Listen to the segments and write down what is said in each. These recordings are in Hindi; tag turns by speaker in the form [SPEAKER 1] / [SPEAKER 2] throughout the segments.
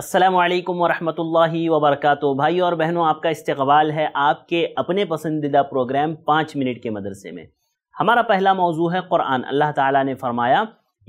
[SPEAKER 1] अस्सलाम वालेकुम वरहमतुल्लाहि भाई और बहनों आपका इस्तकबाल है आपके अपने पसंदीदा प्रोग्राम पाँच मिनट के मदरसे में हमारा पहला मौजू है क़ुरान अल्लाह ताला ने फरमाया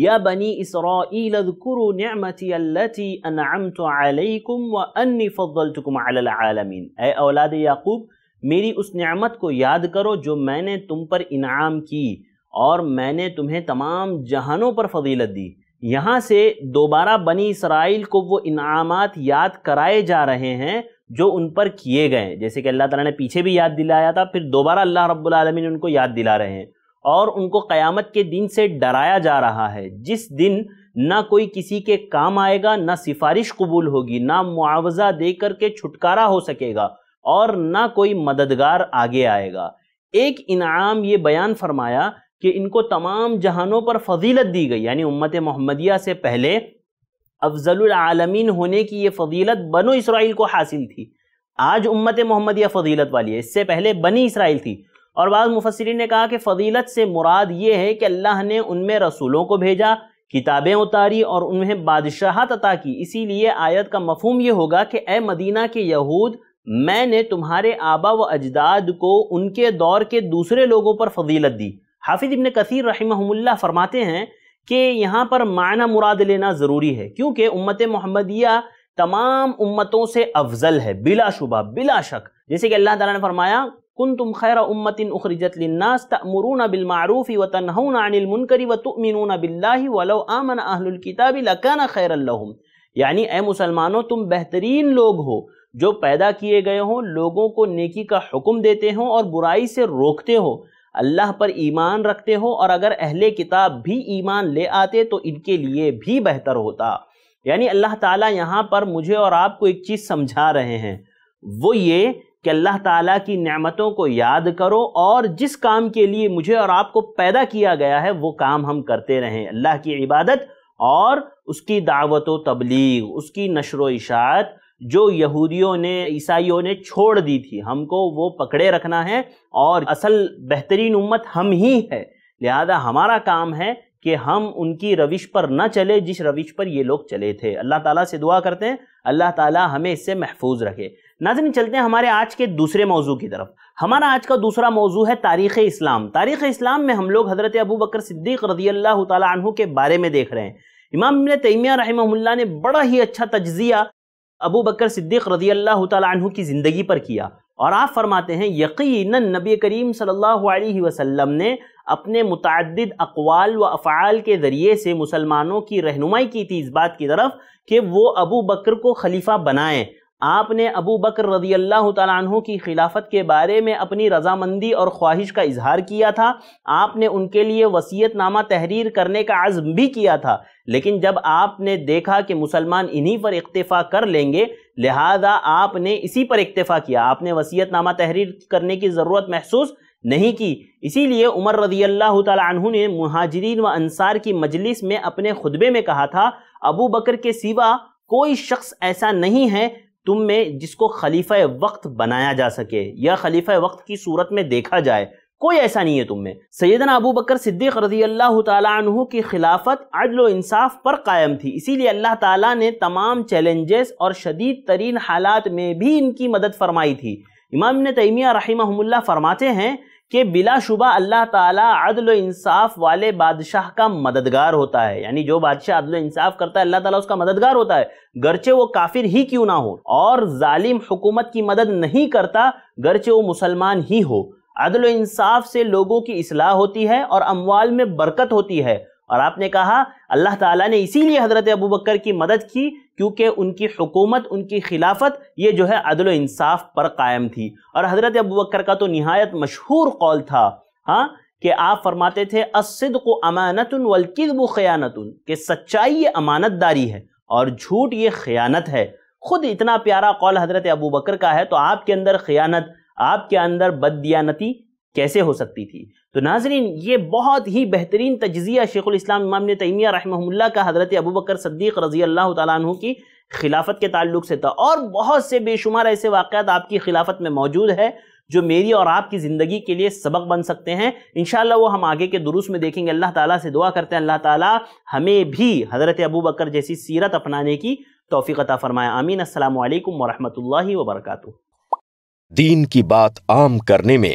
[SPEAKER 1] या बनी इसराकुमतमीन ए औलाद याकूब मेरी उस नमत को याद करो जो मैंने तुम पर इनाम की और मैंने तुम्हें तमाम जहानों पर फजीलत दी यहाँ से दोबारा बनी इसराइल को वो इनाम याद कराए जा रहे हैं जो उन पर किए गए जैसे कि अल्लाह ताला ने पीछे भी याद दिलाया था फिर दोबारा अल्लाह रब्बुल ने उनको याद दिला रहे हैं और उनको क़यामत के दिन से डराया जा रहा है जिस दिन ना कोई किसी के काम आएगा ना सिफारिश कबूल होगी ना मुआवजा दे कर के छुटकारा हो सकेगा और ना कोई मददगार आगे आएगा एक इनाम ये बयान फरमाया कि इनको तमाम जहानों पर फजीलत दी गई यानी उम्मत मोहम्मदिया से पहले आलमीन होने की ये फजीलत बनो इसराइल को हासिल थी आज उम्मत मोहम्मदिया फजीलत वाली है इससे पहले बनी इसराइल थी और बाद मुफसरी ने कहा कि फजीलत से मुराद ये है कि अल्लाह ने उनमें रसूलों को भेजा किताबें उतारी और उन्हें बादशाहत अता की इसीलिए आयत का मफहम ये होगा कि ए मदीना के यहूद मैंने तुम्हारे आबा व अजदाद को उनके दौर के दूसरे लोगों पर फजीलत दी हाफिज इबन कसीर रही फरमाते हैं कि यहाँ पर मायना मुराद लेना ज़रूरी है क्योंकि उम्मत मोहम्मदिया तमाम उम्मतों से अफजल है बिला शुबा बिला शक जैसे कि अल्लाह ताला ने फरमाया कुन तुम खैर उम्मतिन उखरजत तमरून बिलमारूफ़ी व अनिलमुनकरी व तुमिनून वलो आमन अहलकिताबी लकाना खैर यानी ए मुसलमानों तुम बेहतरीन लोग हो जो पैदा किए गए हों लोगों को नेकी का हुक्म देते हों और बुराई से रोकते हो अल्लाह पर ईमान रखते हो और अगर अहले किताब भी ईमान ले आते तो इनके लिए भी बेहतर होता यानी अल्लाह ताला यहाँ पर मुझे और आपको एक चीज़ समझा रहे हैं वो ये कि अल्लाह ताला की नेमतों को याद करो और जिस काम के लिए मुझे और आपको पैदा किया गया है वो काम हम करते रहें अल्लाह की इबादत और उसकी दावत व तबलीग उसकी नशर व इशात जो यहूदियों ने ईसाइयों ने छोड़ दी थी हमको वो पकड़े रखना है और असल बेहतरीन उम्मत हम ही है लिहाजा हमारा काम है कि हम उनकी रविश पर न चले जिस रविश पर ये लोग चले थे अल्लाह ताला से दुआ करते हैं अल्लाह ताला हमें इससे महफूज रखे नाजन चलते हैं हमारे आज के दूसरे मौजू की तरफ हमारा आज का दूसरा मौजू है तारीख़ इस्लाम तारीख़ इस्लाम में हम लोग हज़रत अबू बकर सिद्दीक रजी अल्लाह तु के बारे में देख रहे हैं इमाम तैमिया रही ने बड़ा ही अच्छा तजिया अबू बकर सिद्दीक़ रजी अल्लाह तु की ज़िंदगी पर किया और आप फरमाते हैं यकीन नबी करीम सल्लल्लाहु अलैहि वसल्लम ने अपने मुतद अकवाल व अफ़ाल के ज़रिए से मुसलमानों की रहनुमाई की थी इस बात की तरफ कि वो अबू बकर को खलीफा बनाएं आपने अबू बकर रजी अल्लाह तु की खिलाफत के बारे में अपनी रजामंदी और ख्वाहिश का इजहार किया था आपने उनके लिए वसीयत नामा तहरीर करने का आज़म भी किया था लेकिन जब आपने देखा कि मुसलमान इन्हीं पर इक्तफ़ा कर लेंगे लिहाजा आपने इसी पर इक्तफ़ा किया आपने वसीयत नामा तहरीर करने की ज़रूरत महसूस नहीं की इसीलिए उमर रजी अल्लाह तु ने महाजरीन व अनसार की मजलिस में अपने खुतबे में कहा था अबू बकर के सिवा कोई शख्स ऐसा नहीं है तुम में जिसको खलीफा वक्त बनाया जा सके या खलीफा वक्त की सूरत में देखा जाए कोई ऐसा नहीं है तुम में सैदन अबू बकर सिद्दीक रजी अल्लाह तु की खिलाफत अदल इंसाफ पर कायम थी इसीलिए अल्लाह ताला ने तमाम चैलेंजेस और शदीद तरीन हालात में भी इनकी मदद फरमाई थी इमाम ने तैमिया फरमाते हैं कि बिलाशुबा अल्लाह ताला अदल इंसाफ वाले बादशाह का मददगार होता है यानी जो बादशाह अदल इंसाफ करता है अल्लाह ताला उसका मददगार होता है गरचे वो काफिर ही क्यों ना हो और जालिम हुकूमत की मदद नहीं करता गरचे वो मुसलमान ही हो अदल इंसाफ से लोगों की असलाह होती है और अमवाल में बरकत होती है और आपने कहा अल्लाह ताला ने इसीलिए हज़रत अबू बकर की मदद की क्योंकि उनकी हुकूमत उनकी खिलाफत ये जो है अदल इंसाफ पर कायम थी और हज़रत अबू बकर का तो नहायत मशहूर कौल था हाँ कि आप फरमाते थे असद को अमानत वलकिब ख़यानत कि सच्चाई ये अमानतदारी है और झूठ ये ख़यानत है खुद इतना प्यारा कौल हज़रत अबू बकर का है तो आपके अंदर ख़यानत आपके अंदर बददियानती कैसे हो सकती थी तो नाजरीन ये बहुत ही बेहतरीन तजिया शेख़ुलस्लाम इमाम तैमिया रहमहुल्ला का हज़रत अबू बकर सद्दीक रज़ी अल्लाह तु की खिलाफत के ताल्लुक से था और बहुत से बेशुमार ऐसे वाक़ात आपकी खिलाफत में मौजूद है जो मेरी और आपकी ज़िंदगी के लिए सबक बन सकते हैं इन वो हम आगे के दुरुस्त में देखेंगे अल्लाह ताला से दुआ करते हैं अल्लाह ताला हमें भी हज़रत अबू बकर जैसी सीरत अपनाने की तोफ़ी अता फ़रमाया आमीन असल वरहमल वर्का दीन की बात आम करने में